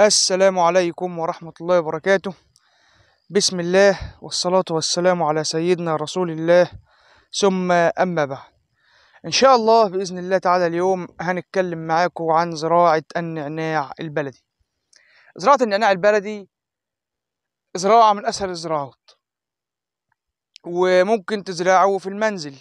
السلام عليكم ورحمة الله وبركاته بسم الله والصلاة والسلام على سيدنا رسول الله ثم أما بعد إن شاء الله بإذن الله تعالى اليوم هنتكلم معاكم عن زراعة النعناع البلدي زراعة النعناع البلدي زراعة من أسهل الزراعات وممكن تزرعه في المنزل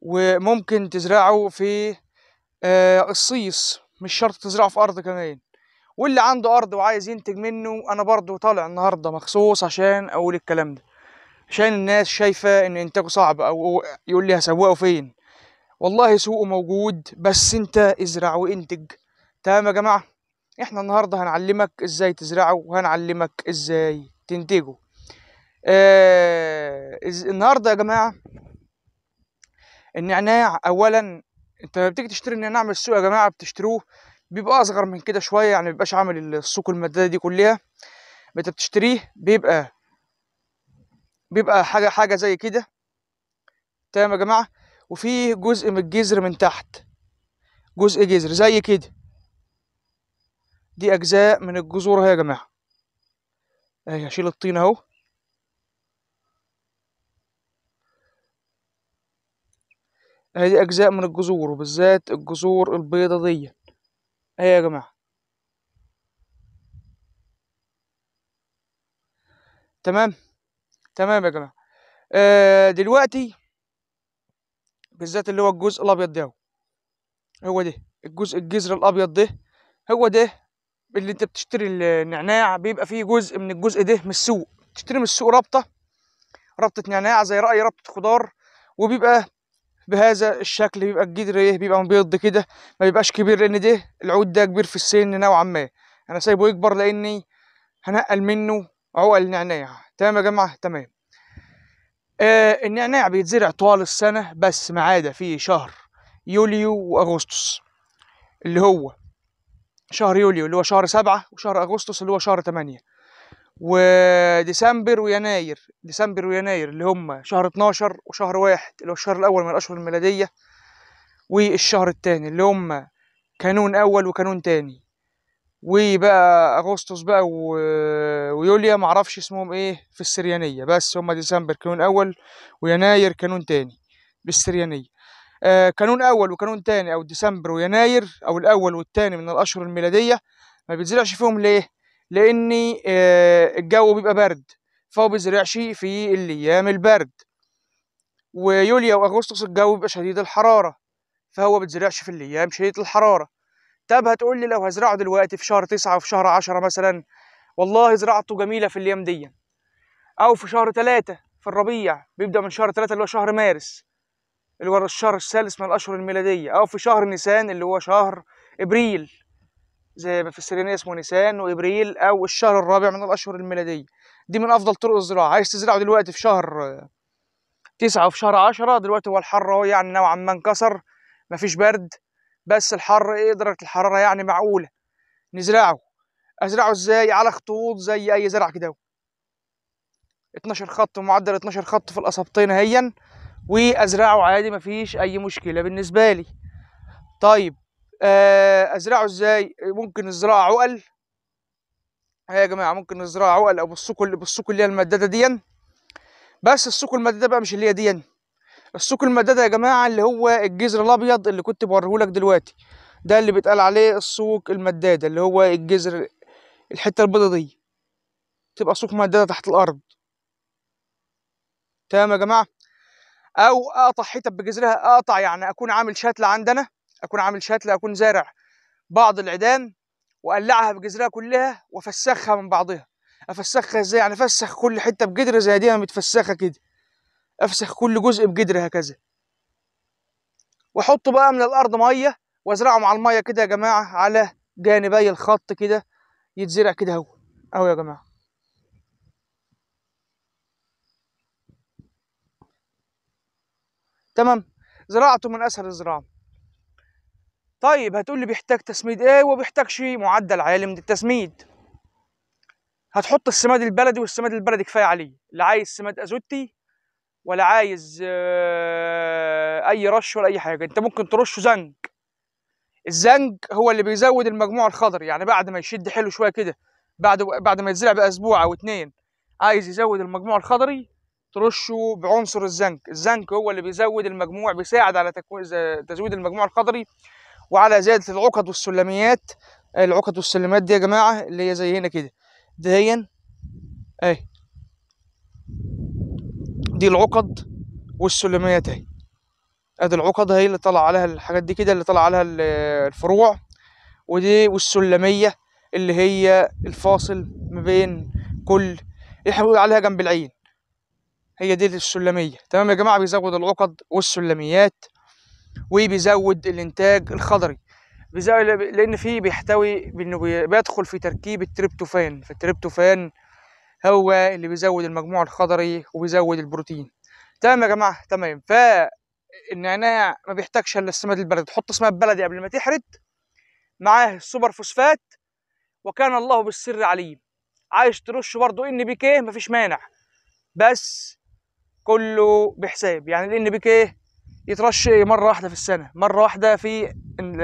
وممكن تزرعه في آه، الصيص مش شرط تزرعه في أرض كمان واللي عنده ارض وعايز ينتج منه انا برضو طالع النهارده مخصوص عشان اقول الكلام ده عشان الناس شايفه ان انتاجه صعب او يقول لي هسوقه فين والله سوقه موجود بس انت ازرع وانتج تمام يا جماعه احنا النهارده هنعلمك ازاي تزرعه وهنعلمك ازاي تنتجه آه النهارده يا جماعه النعناع اولا انت لما بتيجي تشتري النعناع من السوق يا جماعه بتشتروه بيبقى اصغر من كده شويه يعني مبيبقاش عامل السوق المداده دي كلها انت بتشتريه بيبقى بيبقى حاجه حاجه زي كده تمام يا جماعه وفيه جزء من الجذر من تحت جزء جذر زي كده دي اجزاء من الجذور اهي يا جماعه اهي هشيل الطين اهو اهي دي اجزاء من الجذور وبالذات الجذور البيضه دي ايه يا جماعة تمام تمام يا جماعة آه دلوقتي بالذات اللي هو الجزء الابيض ده هو ده الجزء الجزر الابيض ده هو ده اللي انت بتشتري النعناع بيبقى فيه جزء من الجزء ده من السوق تشتري من السوق رابطه رابطه نعناع زي راي رابطه خضار وبيبقى بهذا الشكل بيبقى الجدر ايه بيبقى مبيض كده ما بيبقاش كبير لان ده العود ده كبير في السن نوعا ما انا سايبه يكبر لاني هنقل منه عقل نعناع تمام يا جماعه تمام آه النعناع بيتزرع طوال السنه بس ما عدا في شهر يوليو واغسطس اللي هو شهر يوليو اللي هو شهر سبعة وشهر أغسطس اللي هو شهر تمانية وديسمبر ويناير ديسمبر ويناير اللي هم شهر 12 وشهر واحد اللي هو الشهر الأول من الأشهر الميلادية والشهر التاني اللي هم كانون أول وكانون تاني وبقى أغسطس بقى و... ويوليا معرفش اسمهم إيه في السريانية بس هم ديسمبر كانون أول ويناير كانون تاني بالسريانية آه كانون أول وكانون تاني أو ديسمبر ويناير أو الأول والتاني من الأشهر الميلادية ما بيتزرعش فيهم ليه؟ لان آه، الجو بيبقى برد فهو بيزرعش في الايام البرد ويوليا واغسطس الجو بيبقى شديد الحراره فهو بيزرعش في الايام شديد الحراره طب هتقول لي لو هزرعه دلوقتي في شهر تسعة وفي شهر عشرة مثلا والله زراعته جميله في الايام دي او في شهر ثلاثة في الربيع بيبدا من شهر ثلاثة اللي هو شهر مارس اللي هو الشهر الثالث من الاشهر الميلاديه او في شهر نيسان اللي هو شهر ابريل زي ما فسرين اسمه نيسان وابريل او الشهر الرابع من الاشهر الميلاديه دي من افضل طرق الزراعه عايز تزرعه دلوقتي في شهر تسعة وفي شهر عشرة دلوقتي هو الحر اهو يعني نوعا ما انكسر مفيش برد بس الحر ايه درجه الحراره يعني معقوله نزرعه ازرعه ازاي على خطوط زي اي زرع كده 12 خط معدل 12 خط في الأصابتين اهيا وازرعه عادي مفيش اي مشكله بالنسبه لي طيب آه، ازرعه ازاي ممكن الزراعه عقل إيه يا جماعه ممكن الزراعه عقل او بالسوق بالسوق اللي هي المداده دي بس السوق المداده بقى مش اللي هي دي السوق المداده يا جماعه اللي هو الجزر الابيض اللي كنت بوريهولك دلوقتي ده اللي بيتقال عليه السوق المداده اللي هو الجزر الحته البيضه دي تبقى سوق مداده تحت الارض تمام يا جماعه او اقطع حتت بجذرها اقطع يعني اكون عامل شتله عندنا اكون عامل شتل اكون زارع بعض العيدان واقلعها بجذرها كلها وافسخها من بعضها افسخها ازاي يعني افسخ كل حته بجدر زي دي متفسخه كده افسخ كل جزء بجدر هكذا واحط بقى من الارض ميه وازرعه مع الميه كده يا جماعه على جانبي الخط كده يتزرع كده اهو اهو يا جماعه تمام زراعته من اسهل الزراعه طيب هتقول لي بيحتاج تسميد ايه وبيحتاجش معدل عالي من التسميد هتحط السماد البلدي والسماد البلدي كفايه عليه لا عايز سماد ازوتي ولا عايز آه، اي رش ولا اي حاجه انت ممكن ترشه زنك الزنك هو اللي بيزود المجموع الخضر يعني بعد ما يشد حلو شويه كده بعد بعد ما يتزرع باسبوع او اتنين عايز يزود المجموع الخضري ترشه بعنصر الزنك الزنك هو اللي بيزود المجموع بيساعد على تكوين تزويد المجموع الخضري وعلى زيادة العقد والسلميات العقد والسلميات دي يا جماعه اللي هي زي هنا كده دهيا اهي دي العقد والسلميات اهي ادي العقد اهي اللي طلع عليها الحاجات دي كده اللي طلع عليها الفروع ودي والسلميه اللي هي الفاصل ما بين كل احنا بنقول عليها جنب العين هي دي السلميه تمام يا جماعه بيزود العقد والسلميات وبيزود الانتاج الخضري لان فيه بيحتوي انه بيدخل في تركيب التريبتوفان فالتريبتوفان هو اللي بيزود المجموع الخضري وبيزود البروتين تمام يا جماعه تمام فالنعناع النعناع ما بيحتاجش الا السماد البلدي تحط سماد بلدي قبل ما تحرد معاه السوبر فوسفات وكان الله بالسر عليم عايز ترش برضه ان بي كي مفيش مانع بس كله بحساب يعني الان بي كي يترشي مره واحده في السنه مره واحده في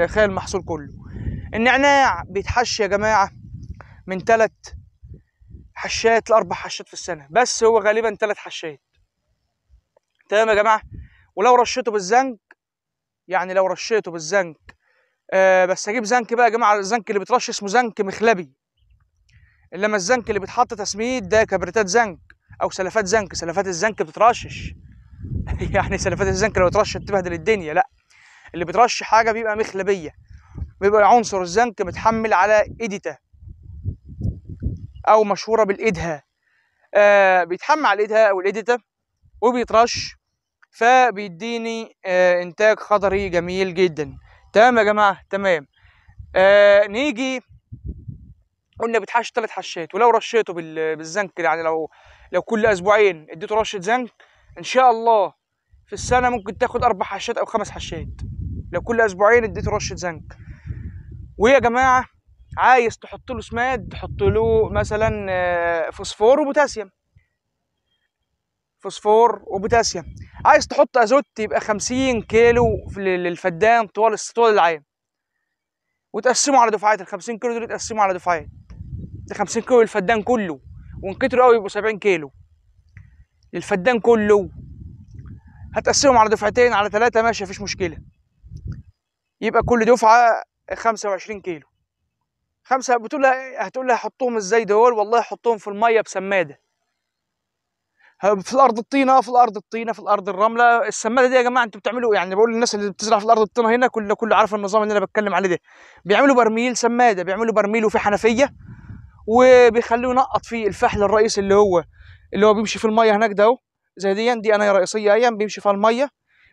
خلال المحصول كله النعناع بيتحشى يا جماعه من ثلاث حشات لاربع حشات في السنه بس هو غالبا ثلاث حشات تمام يا جماعه ولو رشيته بالزنك يعني لو رشيته بالزنك آه بس اجيب زنك بقى يا جماعه الزنك اللي بيترش اسمه زنك مخلبي انما الزنك اللي بيتحط تسميد ده كبريتات زنك او سلفات زنك سلفات الزنك بتترشش يعني سلفات الزنك فاتت لو اترشت تبهدل الدنيا لا اللي بترش حاجه بيبقى مخلبيه بيبقى عنصر الزنك متحمل على ايديتا او مشهوره بالايدها آه بيتحمل على الايدها او الايديتا وبيترش فبيديني آه انتاج خضري جميل جدا تمام يا جماعه تمام آه نيجي قلنا بتحش ثلاث حشات ولو رشيته بالزنك يعني لو لو كل اسبوعين اديته رشه زنك ان شاء الله في السنه ممكن تاخد اربع حشات او خمس حشات لو كل اسبوعين اديته رشه زنك ويا جماعه عايز تحط له سماد تحط له مثلا آه، فوسفور وبوتاسيوم فوسفور وبوتاسيوم عايز تحط ازوت يبقى 50 كيلو للفدان طوال طول العام وتقسمه على دفعات ال 50 كيلو دول يتقسموا على دفعات ده 50 كيلو للفدان كله وان كتروا قوي يبقوا 70 كيلو للفدان كله هتقسمهم على دفعتين على ثلاثة ماشي مفيش مشكلة يبقى كل دفعة 25 كيلو خمسة بتقول إيه؟ هتقول لها حطهم ازاي دول والله حطهم في المية بسمادة في الارض الطينه في الارض الطينه في الارض الرمله السماده دي يا جماعه انتوا بتعملوا إيه؟ يعني بقول للناس اللي بتزرع في الارض الطينه هنا كل كل عارف النظام اللي انا بتكلم عليه ده بيعملوا برميل سماده بيعملوا برميل وفي حنفيه وبيخلوه ينقط فيه الفحل الرئيسي اللي هو اللي هو بيمشي في الميه هناك ده اهو زي دي دي اناية رئيسيه ايام بيمشي فيها الميه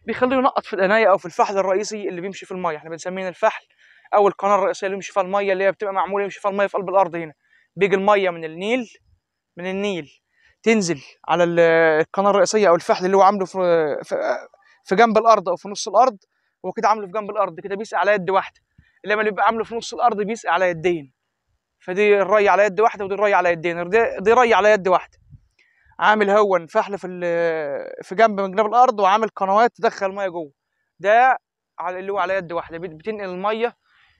بيخليه ينقط في الاناية او في الفحل الرئيسي اللي بيمشي في الميه احنا بنسميه الفحل او القناه الرئيسيه اللي بيمشي فيها الميه اللي هي بتبقى معموله يمشي فيها الميه في قلب الارض هنا بيجي الميه من النيل من النيل تنزل على القناه الرئيسيه او الفحل اللي هو عامله في في جنب الارض او في نص الارض هو كده عامله في جنب الارض كده بيسقى على يد واحده انما اللي بيبقى عامله في نص الارض بيسقى على يدين فدي الري على يد واحده ودي الري على يدين دي ري على يد واحده عامل هون فحل في في جنب من جنب الارض وعامل قنوات تدخل ميه جوه ده على اللي هو على يد واحده بتنقل الميه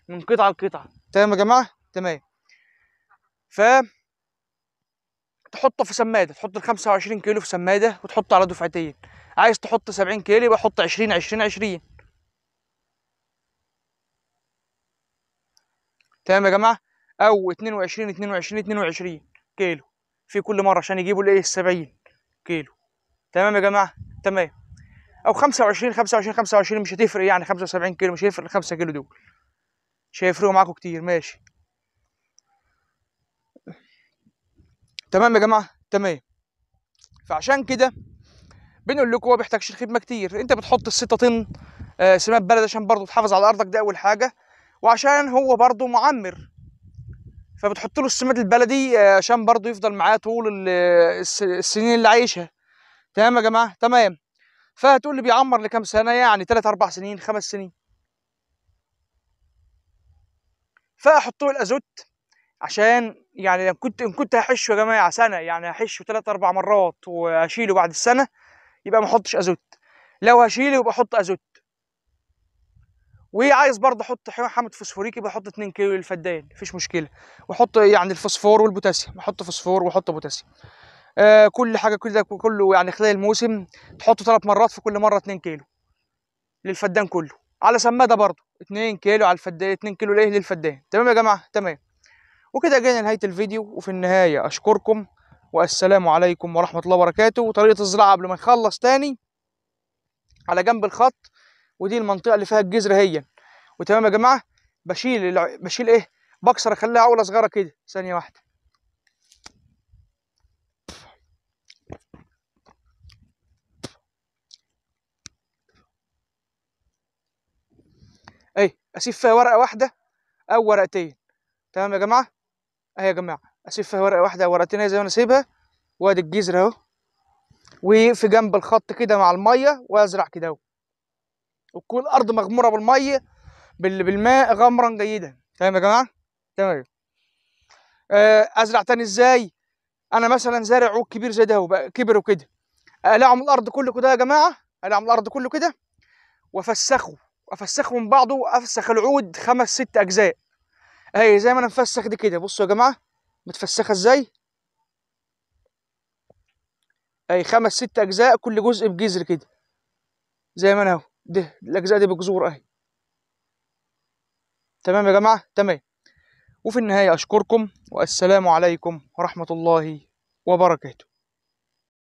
من قطعه لقطعه تمام يا جماعه تمام ف تحطه في سماده تحط ال 25 كيلو في سماده وتحطه على دفعتين عايز تحط 70 كيلو يبقى حط 20 20 20 تمام يا جماعه او 22 22 22 كيلو في كل مره عشان يجيبوا الايه 70 كيلو تمام يا جماعه تمام او 25 25 25 مش هتفرق يعني 75 كيلو مش هيفرق ال 5 كيلو دول مش هيفرقوا معاكم كتير ماشي تمام يا جماعه تمام فعشان كده بنقول لكم هو ما بيحتاجش الخدمه كتير انت بتحط 6 طن سماد بلد عشان برضه تحافظ على ارضك ده اول حاجه وعشان هو برضه معمر فبتحط له السماد البلدي آه، عشان برضه يفضل معاه طول آه، السنين اللي عايشها تمام يا جماعه تمام فهتقول لي بيعمر لكام سنه يعني 3 4 سنين 5 سنين فاحط له الازوت عشان يعني لو كنت ان كنت هحشه يا جماعه سنه يعني هحشه 3 4 مرات واشيله بعد السنه يبقى ما احطش ازوت لو هشيله يبقى احط ازوت وعايز برضه احط حمض فوسفوريكي بحط 2 كيلو للفدان مفيش مشكله واحط يعني الفوسفور والبوتاسيوم احط فوسفور واحط بوتاسيوم آه كل حاجه كل ده كله يعني خلال الموسم تحطه ثلاث مرات في كل مره 2 كيلو للفدان كله على سماده برضه 2 كيلو على الفدان 2 كيلو ليه للفدان تمام يا جماعه تمام وكده جينا نهايه الفيديو وفي النهايه اشكركم والسلام عليكم ورحمه الله وبركاته وطريقه الزراعه قبل ما نخلص تاني على جنب الخط ودي المنطقه اللي فيها الجذر هي وتمام يا جماعه بشيل بشيل ايه بكسر اخليها عوله صغيره كده ثانيه واحده اهي اسيب فيها ورقه واحده او ورقتين تمام يا جماعه اهي يا جماعه اسيب فيها ورقه واحده او ورقتين زي ما انا سايبها وادي الجذر اهو وفي جنب الخط كده مع الميه وازرع كده اهو وتكون الارض مغموره بالميه بالماء غمرا جيدا تمام يا جماعه تمام آه، ازرع تاني ازاي انا مثلا زارع عود كبير زي ده كبر وكده اقلعه الارض كله كده يا جماعه اقلعه الارض كله كده وافسخه افسخه من بعضه وافسخ العود خمس ست اجزاء اهي زي ما انا مفسخ دي كده بصوا يا جماعه متفسخه ازاي اهي خمس ست اجزاء كل جزء بجذر كده زي ما انا اهو ده الاجزاء دي بجذور اهي تمام يا جماعه تمام وفي النهايه اشكركم والسلام عليكم ورحمه الله وبركاته